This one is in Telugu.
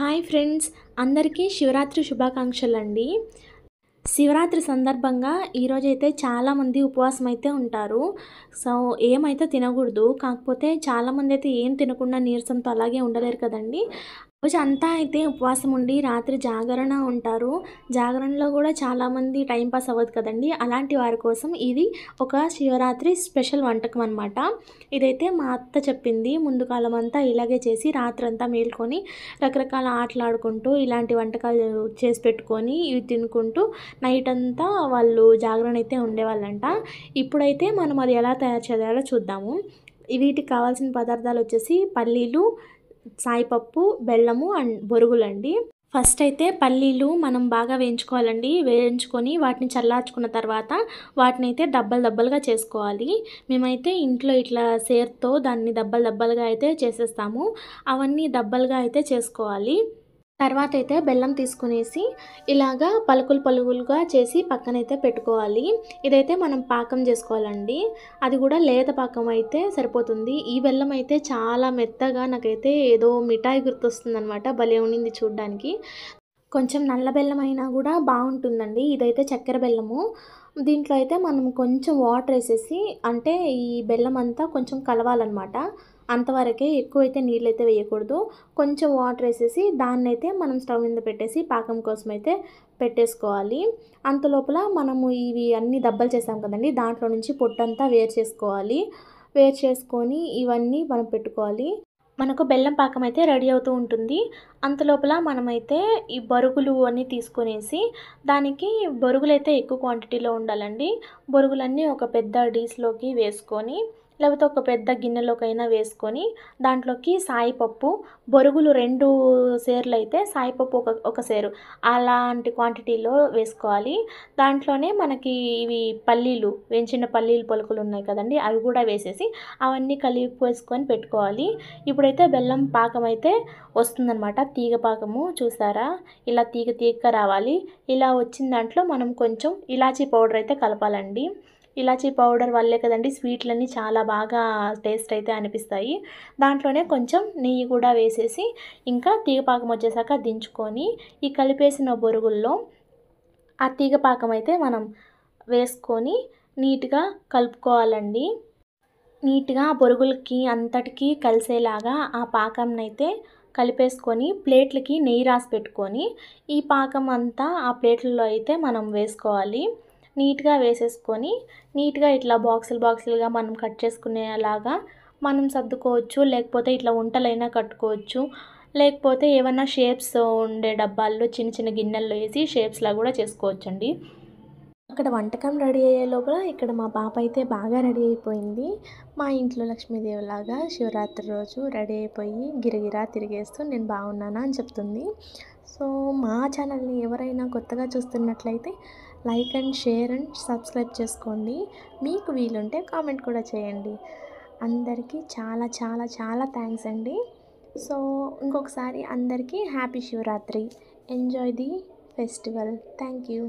హాయ్ ఫ్రెండ్స్ అందరికీ శివరాత్రి శుభాకాంక్షలు అండి శివరాత్రి సందర్భంగా ఈరోజైతే చాలామంది ఉపవాసం అయితే ఉంటారు సో ఏమైతే తినకూడదు కాకపోతే చాలామంది అయితే ఏం తినకుండా నీరసంతో అలాగే ఉండలేరు కదండి వచ్చి అంతా అయితే ఉపవాసం ఉండి రాత్రి జాగరణ ఉంటారు జాగరణలో కూడా చాలామంది టైంపాస్ అవ్వదు కదండి అలాంటి వారి కోసం ఇది ఒక శివరాత్రి స్పెషల్ వంటకం అనమాట ఇదైతే మా అత్త చెప్పింది ముందు కాలం అంతా ఇలాగే చేసి రాత్రంతా మేల్కొని రకరకాల ఆటలాడుకుంటూ ఇలాంటి వంటకాలు చేసి పెట్టుకొని ఇవి తినుకుంటూ నైట్ అంతా వాళ్ళు జాగరణ అయితే ఉండేవాళ్ళంట ఇప్పుడైతే మనం అది ఎలా తయారు చేయాలో చూద్దాము వీటికి కావాల్సిన పదార్థాలు వచ్చేసి పల్లీలు సాయిపప్పు బెల్లము అండ్ బొరుగులండి ఫస్ట్ అయితే పల్లీలు మనం బాగా వేయించుకోవాలండి వేయించుకొని వాటిని చల్లార్చుకున్న తర్వాత వాటిని అయితే దబ్బలు దబ్బలుగా చేసుకోవాలి మేమైతే ఇంట్లో ఇట్లా సేర్తో దాన్ని దబ్బలు దబ్బలుగా అయితే చేసేస్తాము అవన్నీ దబ్బలుగా అయితే చేసుకోవాలి తర్వాత అయితే బెల్లం తీసుకునేసి ఇలాగా పలుకులు పలుకులుగా చేసి పక్కనైతే పెట్టుకోవాలి ఇదైతే మనం పాకం చేసుకోవాలండి అది కూడా లేత పాకం అయితే సరిపోతుంది ఈ బెల్లం అయితే చాలా మెత్తగా నాకైతే ఏదో మిఠాయి అనమాట భలే ఉండింది చూడ్డానికి కొంచెం నల్ల బెల్లం అయినా కూడా బాగుంటుందండి ఇదైతే చక్కెర బెల్లము దీంట్లో అయితే మనం కొంచెం వాటర్ వేసేసి అంటే ఈ బెల్లం అంతా కొంచెం కలవాలన్నమాట అంతవరకే ఎక్కువైతే నీళ్ళు అయితే వేయకూడదు కొంచెం వాటర్ వేసేసి దాన్నైతే మనం స్టవ్ మీద పెట్టేసి పాకం కోసం అయితే పెట్టేసుకోవాలి అంత లోపల మనము ఇవి అన్నీ దెబ్బలు చేసాం కదండి దాంట్లో నుంచి పొట్టంతా వేరు చేసుకోవాలి వేరు చేసుకొని ఇవన్నీ మనం పెట్టుకోవాలి మనకు బెల్లం పాకం అయితే రెడీ అవుతూ ఉంటుంది అంతలోపల మనమైతే ఈ బరుగులు అన్నీ తీసుకునేసి దానికి బరుగులు అయితే ఎక్కువ క్వాంటిటీలో ఉండాలండి బొరుగులన్నీ ఒక పెద్ద డీస్లోకి వేసుకొని లేకపోతే ఒక పెద్ద గిన్నెలోకైనా వేసుకొని దాంట్లోకి సాయిపప్పు బొరుగులు రెండు సేర్లు అయితే సాయిపప్పు ఒక ఒక సేరు అలాంటి క్వాంటిటీలో వేసుకోవాలి దాంట్లోనే మనకి ఇవి పల్లీలు వెంచిన పల్లీలు పలుకులు ఉన్నాయి కదండి అవి కూడా వేసేసి అవన్నీ కలిపి వేసుకొని పెట్టుకోవాలి ఇప్పుడు అయితే బెల్లం పాకం అయితే వస్తుందన్నమాట తీగ పాకము చూసారా ఇలా తీగ తీగ రావాలి ఇలా వచ్చిన దాంట్లో మనం కొంచెం ఇలాచీ పౌడర్ అయితే కలపాలండి ఇలాచీ పౌడర్ వల్లే కదండి స్వీట్లన్నీ చాలా బాగా టేస్ట్ అయితే అనిపిస్తాయి దాంట్లోనే కొంచెం నెయ్యి కూడా వేసేసి ఇంకా తీగపాకం వచ్చేసాక దించుకొని ఈ కలిపేసిన బొరుగుల్లో ఆ తీగపాకం అయితే మనం వేసుకొని నీట్గా కలుపుకోవాలండి నీట్గా పొరుగులకి అంతటికి కలిసేలాగా ఆ పాకంనైతే కలిపేసుకొని ప్లేట్లకి నెయ్యి రాసి పెట్టుకొని ఈ పాకం అంతా ఆ ప్లేట్లలో అయితే మనం వేసుకోవాలి నీట్గా వేసేసుకొని నీట్గా ఇట్లా బాక్సులు బాక్సులుగా మనం కట్ చేసుకునేలాగా మనం సర్దుకోవచ్చు లేకపోతే ఇట్లా వంటలైనా కట్టుకోవచ్చు లేకపోతే ఏమన్నా షేప్స్ ఉండే డబ్బాల్లో చిన్న చిన్న గిన్నెల్లో వేసి షేప్స్లా కూడా చేసుకోవచ్చండి అక్కడ వంటకం రెడీ అయ్యే లోపల ఇక్కడ మా పాప అయితే బాగా రెడీ అయిపోయింది మా ఇంట్లో లక్ష్మీదేవిలాగా శివరాత్రి రోజు రెడీ అయిపోయి గిరగిరా తిరిగేస్తూ నేను బాగున్నానా అని చెప్తుంది సో మా ఛానల్ని ఎవరైనా కొత్తగా చూస్తున్నట్లయితే like and share and subscribe చేసుకోండి మీకు వీలుంటే కామెంట్ కూడా చేయండి అందరికీ చాలా చాలా చాలా థ్యాంక్స్ అండి సో ఇంకొకసారి అందరికీ happy Shivaratri enjoy the festival thank you